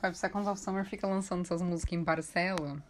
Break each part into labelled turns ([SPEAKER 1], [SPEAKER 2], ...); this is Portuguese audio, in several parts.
[SPEAKER 1] Vai precisar quando o Summer fica lançando essas músicas em parcela.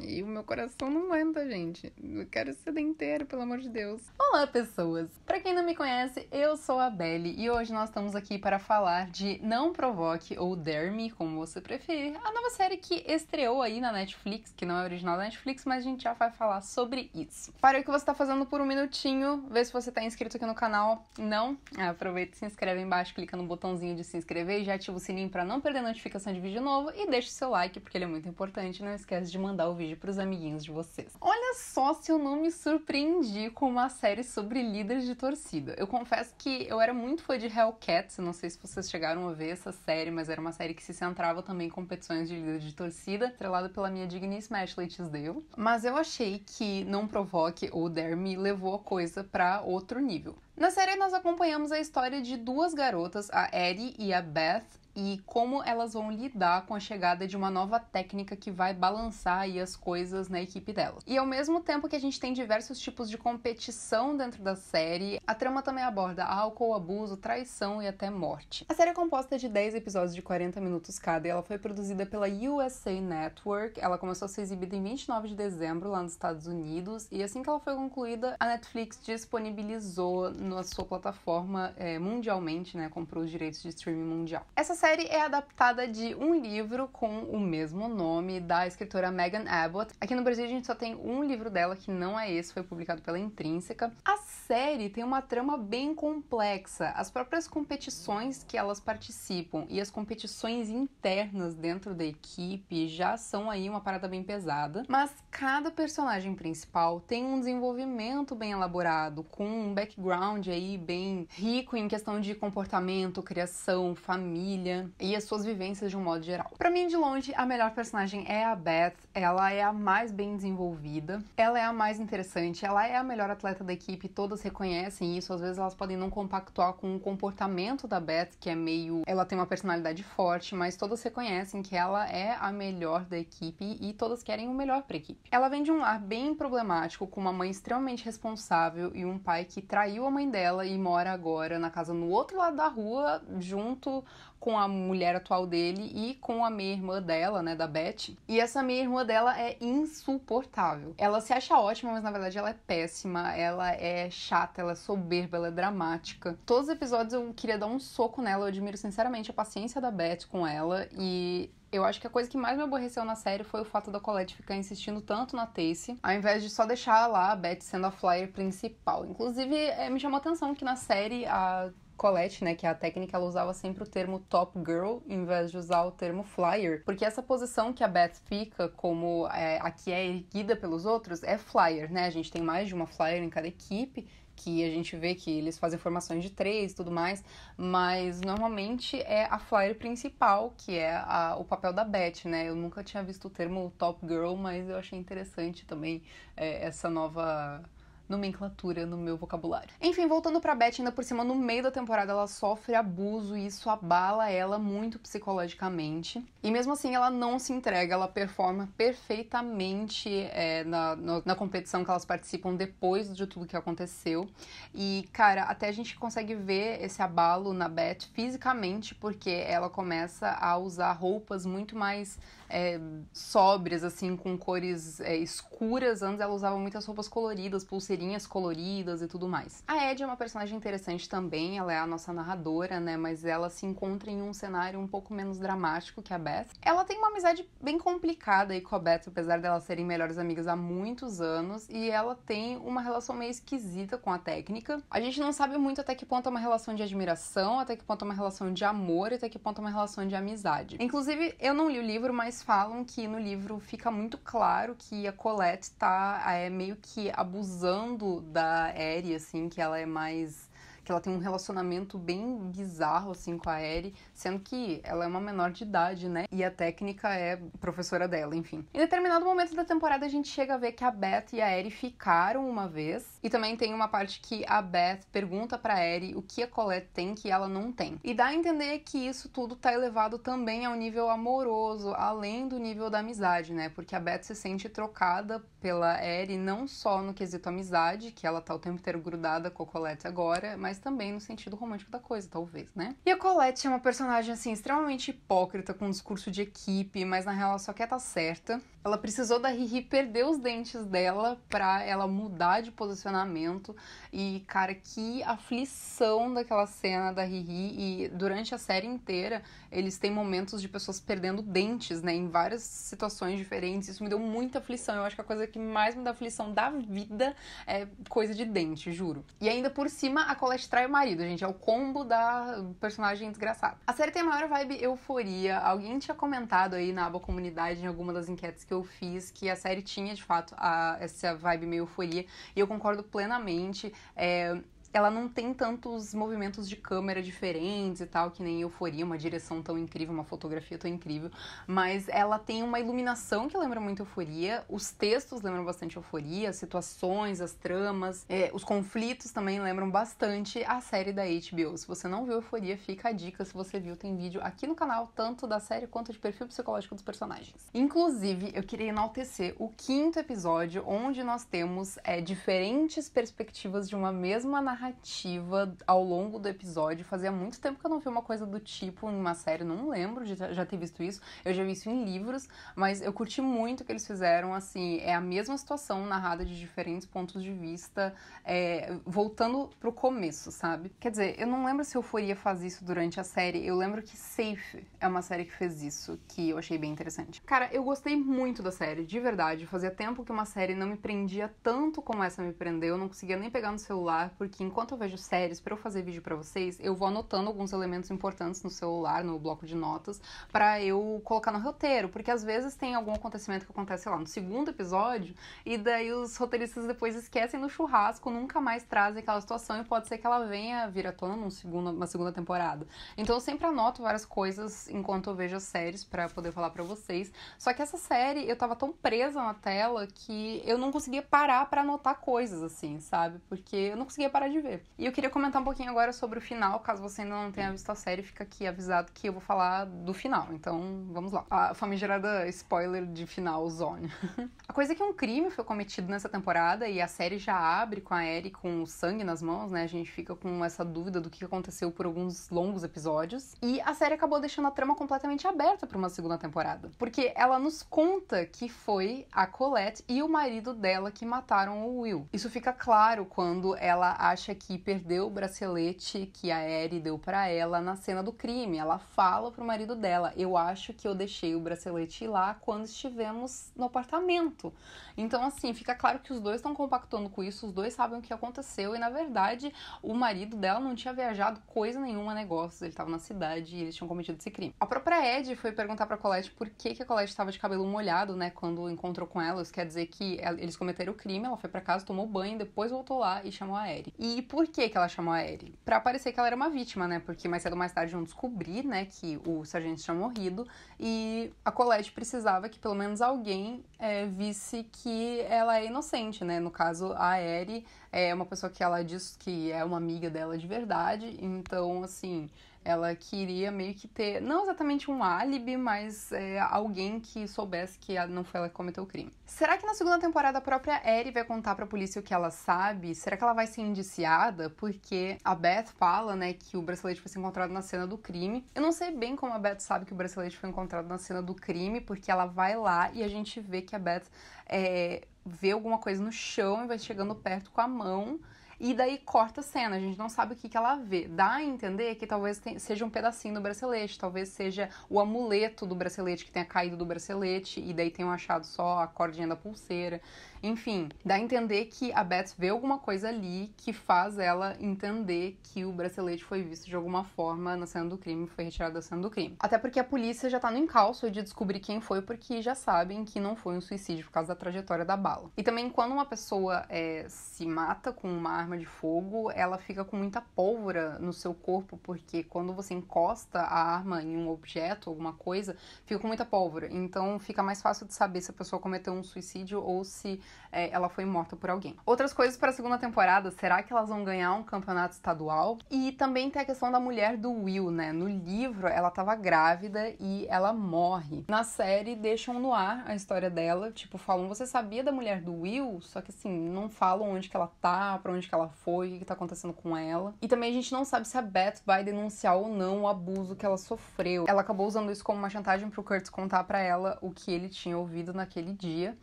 [SPEAKER 1] E o meu coração não aguenta, gente. Eu quero ser denteiro, pelo amor de Deus. Olá, pessoas! Para quem não me conhece, eu sou a Belle e hoje nós estamos aqui para falar de Não Provoque ou Dare Me, como você preferir, a nova série que estreou aí na Netflix, que não é original da Netflix, mas a gente já vai falar sobre isso. Para o que você está fazendo por um minutinho, vê se você está inscrito aqui no canal. Não? Ah, aproveita e se inscreve embaixo, clica no botãozinho de se inscrever e já ativa o sininho para não perder notificação de vídeo novo e deixa o seu like, porque ele é muito importante. Não esquece de mandar mandar o vídeo para os amiguinhos de vocês. Olha só se eu não me surpreendi com uma série sobre líderes de torcida. Eu confesso que eu era muito fã de Hellcats, não sei se vocês chegaram a ver essa série, mas era uma série que se centrava também em competições de líderes de torcida, estrelada pela minha digníssima Ashley Tisdale. Mas eu achei que Não Provoque ou Dare Me levou a coisa para outro nível. Na série, nós acompanhamos a história de duas garotas, a Eddie e a Beth, e como elas vão lidar com a chegada de uma nova técnica que vai balançar aí as coisas na equipe delas. E ao mesmo tempo que a gente tem diversos tipos de competição dentro da série, a trama também aborda álcool, abuso, traição e até morte. A série é composta de 10 episódios de 40 minutos cada e ela foi produzida pela USA Network. Ela começou a ser exibida em 29 de dezembro lá nos Estados Unidos e assim que ela foi concluída, a Netflix disponibilizou na sua plataforma é, mundialmente, né, comprou os direitos de streaming mundial. Essa série série é adaptada de um livro com o mesmo nome da escritora Megan Abbott. Aqui no Brasil a gente só tem um livro dela que não é esse, foi publicado pela Intrínseca. A série tem uma trama bem complexa. As próprias competições que elas participam e as competições internas dentro da equipe já são aí uma parada bem pesada, mas cada personagem principal tem um desenvolvimento bem elaborado, com um background aí bem rico em questão de comportamento, criação, família e as suas vivências de um modo geral. Para mim, de longe, a melhor personagem é a Beth. Ela é a mais bem desenvolvida, ela é a mais interessante, ela é a melhor atleta da equipe, todas reconhecem isso. Às vezes elas podem não compactuar com o comportamento da Beth, que é meio. Ela tem uma personalidade forte, mas todas reconhecem que ela é a melhor da equipe e todas querem o melhor para a equipe. Ela vem de um lar bem problemático, com uma mãe extremamente responsável e um pai que traiu a mãe dela e mora agora na casa no outro lado da rua, junto com a a mulher atual dele e com a meia irmã dela, né, da Beth. E essa meia irmã dela é insuportável. Ela se acha ótima, mas na verdade ela é péssima, ela é chata, ela é soberba, ela é dramática. Todos os episódios eu queria dar um soco nela, eu admiro sinceramente a paciência da Beth com ela e eu acho que a coisa que mais me aborreceu na série foi o fato da Colette ficar insistindo tanto na Tace, ao invés de só deixar lá a Beth sendo a flyer principal. Inclusive, eh, me chamou a atenção que na série a Colette, né, que é a técnica, ela usava sempre o termo top girl em vez de usar o termo flyer, porque essa posição que a Beth fica como é, a que é erguida pelos outros é flyer, né? A gente tem mais de uma flyer em cada equipe que a gente vê que eles fazem formações de três e tudo mais, mas normalmente é a flyer principal, que é a, o papel da Beth, né? Eu nunca tinha visto o termo top girl, mas eu achei interessante também é, essa nova nomenclatura no meu vocabulário. Enfim, voltando para Beth, ainda por cima, no meio da temporada ela sofre abuso e isso abala ela muito psicologicamente. E mesmo assim ela não se entrega, ela performa perfeitamente é, na, na, na competição que elas participam depois de tudo que aconteceu. E, cara, até a gente consegue ver esse abalo na Beth fisicamente, porque ela começa a usar roupas muito mais é, sóbrias, assim, com cores é, escuras. Antes ela usava muitas roupas coloridas, pulseiras pulseirinhas coloridas e tudo mais. A Ed é uma personagem interessante também, ela é a nossa narradora, né? Mas ela se encontra em um cenário um pouco menos dramático que a Beth. Ela tem uma amizade bem complicada aí com a Beth, apesar delas serem melhores amigas há muitos anos, e ela tem uma relação meio esquisita com a técnica. A gente não sabe muito até que ponto é uma relação de admiração, até que ponto é uma relação de amor e até que ponto é uma relação de amizade. Inclusive, eu não li o livro, mas falam que no livro fica muito claro que a Colette tá é, meio que abusando falando da Eri, assim, que ela é mais que ela tem um relacionamento bem bizarro, assim, com a Ellie, sendo que ela é uma menor de idade, né? E a técnica é professora dela, enfim. Em determinado momento da temporada, a gente chega a ver que a Beth e a Ellie ficaram uma vez. E também tem uma parte que a Beth pergunta pra Ellie o que a Colette tem que ela não tem. E dá a entender que isso tudo tá elevado também ao nível amoroso, além do nível da amizade, né? Porque a Beth se sente trocada pela Ellie não só no quesito amizade, que ela tá o tempo inteiro grudada com a Colette agora, mas mas também no sentido romântico da coisa, talvez, né? E a Colette é uma personagem, assim, extremamente hipócrita, com um discurso de equipe, mas na real ela só quer estar tá certa. Ela precisou da Riri perder os dentes dela pra ela mudar de posicionamento. E, cara, que aflição daquela cena da Riri. E durante a série inteira, eles têm momentos de pessoas perdendo dentes, né? Em várias situações diferentes. Isso me deu muita aflição. Eu acho que a coisa que mais me dá aflição da vida é coisa de dente, juro. E ainda por cima, a Colette trai o marido, gente. É o combo da personagem desgraçada. A série tem a maior vibe euforia. Alguém tinha comentado aí na aba comunidade em alguma das enquetes que eu eu fiz que a série tinha de fato a, essa vibe meio euforia. E eu concordo plenamente. É, ela não tem tantos movimentos de câmera diferentes e tal, que nem Euforia, uma direção tão incrível, uma fotografia tão incrível, mas ela tem uma iluminação que lembra muito Euforia, os textos lembram bastante Euforia, as situações, as tramas, é, os conflitos também lembram bastante a série da HBO. Se você não viu Euforia, fica a dica, se você viu, tem vídeo aqui no canal, tanto da série quanto de perfil psicológico dos personagens. Inclusive, eu queria enaltecer o quinto episódio, onde nós temos é, diferentes perspectivas de uma mesma narrativa narrativa ao longo do episódio. Fazia muito tempo que eu não vi uma coisa do tipo em uma série, não lembro de já ter visto isso. Eu já vi isso em livros, mas eu curti muito o que eles fizeram. Assim, é a mesma situação narrada de diferentes pontos de vista, é, voltando pro começo, sabe? Quer dizer, eu não lembro se Euforia faz isso durante a série. Eu lembro que Safe é uma série que fez isso, que eu achei bem interessante. Cara, eu gostei muito da série, de verdade. Fazia tempo que uma série não me prendia tanto como essa me prendeu. Eu não conseguia nem pegar no celular, porque enquanto eu vejo séries, para eu fazer vídeo para vocês, eu vou anotando alguns elementos importantes no celular, no bloco de notas, para eu colocar no roteiro, porque às vezes tem algum acontecimento que acontece, sei lá, no segundo episódio, e daí os roteiristas depois esquecem no churrasco, nunca mais trazem aquela situação e pode ser que ela venha vir à tona num segundo, uma segunda temporada. Então eu sempre anoto várias coisas enquanto eu vejo as séries para poder falar para vocês. Só que essa série eu tava tão presa na tela que eu não conseguia parar para anotar coisas assim, sabe? Porque eu não conseguia parar de ver. E eu queria comentar um pouquinho agora sobre o final, caso você ainda não tenha visto a série, fica aqui avisado que eu vou falar do final. Então, vamos lá. A famigerada spoiler de final zone. a coisa é que um crime foi cometido nessa temporada e a série já abre com a Eri com o sangue nas mãos, né? A gente fica com essa dúvida do que aconteceu por alguns longos episódios. E a série acabou deixando a trama completamente aberta para uma segunda temporada, porque ela nos conta que foi a Colette e o marido dela que mataram o Will. Isso fica claro quando ela acha acha que perdeu o bracelete que a Eri deu para ela na cena do crime. Ela fala pro marido dela: "Eu acho que eu deixei o bracelete lá quando estivemos no apartamento". Então assim, fica claro que os dois estão compactando com isso, os dois sabem o que aconteceu e na verdade o marido dela não tinha viajado coisa nenhuma negócios, ele estava na cidade e eles tinham cometido esse crime. A própria Ed foi perguntar para Colette por que que a Colette estava de cabelo molhado, né, quando encontrou com ela. Isso quer dizer que eles cometeram o crime, ela foi para casa, tomou banho, depois voltou lá e chamou a Eri. E e por que, que ela chamou a Ellie? Pra parecer que ela era uma vítima, né? Porque mais cedo ou mais tarde vão descobrir, né, que o sargento tinha morrido e a Colette precisava que pelo menos alguém é, visse que ela é inocente, né? No caso, a Ellie é uma pessoa que ela diz que é uma amiga dela de verdade, então, assim, ela queria meio que ter, não exatamente um álibi, mas é, alguém que soubesse que não foi ela que cometeu o crime. Será que na segunda temporada a própria eri vai contar pra polícia o que ela sabe? Será que ela vai ser indiciada? Porque a Beth fala, né, que o bracelete foi encontrado na cena do crime. Eu não sei bem como a Beth sabe que o bracelete foi encontrado na cena do crime, porque ela vai lá e a gente vê que a Beth é, vê alguma coisa no chão e vai chegando perto com a mão e daí corta a cena, a gente não sabe o que, que ela vê. Dá a entender que talvez seja um pedacinho do bracelete, talvez seja o amuleto do bracelete que tenha caído do bracelete e daí tenham achado só a cordinha da pulseira. Enfim, dá a entender que a Beth vê alguma coisa ali que faz ela entender que o bracelete foi visto de alguma forma na cena do crime, foi retirado da cena do crime. Até porque a polícia já tá no encalço de descobrir quem foi, porque já sabem que não foi um suicídio por causa da trajetória da bala. E também quando uma pessoa é, se mata com uma arma de fogo, ela fica com muita pólvora no seu corpo, porque quando você encosta a arma em um objeto, alguma coisa, fica com muita pólvora. Então fica mais fácil de saber se a pessoa cometeu um suicídio ou se é, ela foi morta por alguém. Outras coisas para a segunda temporada, será que elas vão ganhar um campeonato estadual? E também tem a questão da mulher do Will, né? No livro ela estava grávida e ela morre. Na série deixam no ar a história dela, tipo, falam: "Você sabia da mulher do Will?", só que assim, não falam onde que ela tá, para onde que ela foi, o que tá acontecendo com ela. E também a gente não sabe se a Beth vai denunciar ou não o abuso que ela sofreu. Ela acabou usando isso como uma chantagem pro Curtis contar para ela o que ele tinha ouvido naquele dia.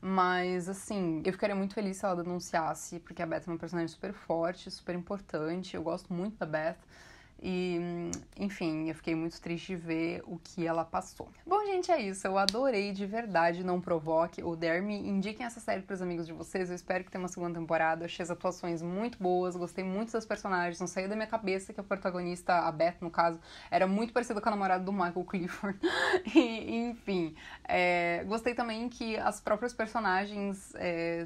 [SPEAKER 1] Mas, assim, eu ficaria muito feliz se ela denunciasse, porque a Beth é uma personagem super forte, super importante. Eu gosto muito da Beth. E, enfim, eu fiquei muito triste de ver o que ela passou. Bom, gente, é isso. Eu adorei de verdade Não Provoque ou Derme. Indiquem essa série para os amigos de vocês. Eu espero que tenha uma segunda temporada. Eu achei as atuações muito boas, gostei muito das personagens. Não saiu da minha cabeça que a protagonista, a Beth, no caso, era muito parecida com a namorada do Michael Clifford. e, enfim, é, gostei também que as próprias personagens é,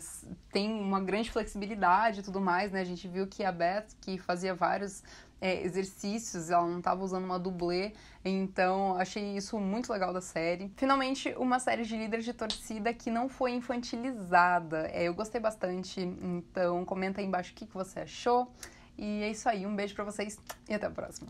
[SPEAKER 1] têm uma grande flexibilidade e tudo mais, né? A gente viu que a Beth, que fazia vários é, exercícios, ela não estava usando uma dublê, então achei isso muito legal da série. Finalmente, uma série de líderes de torcida que não foi infantilizada. É, eu gostei bastante, então comenta aí embaixo o que, que você achou. E é isso aí, um beijo para vocês e até a próxima.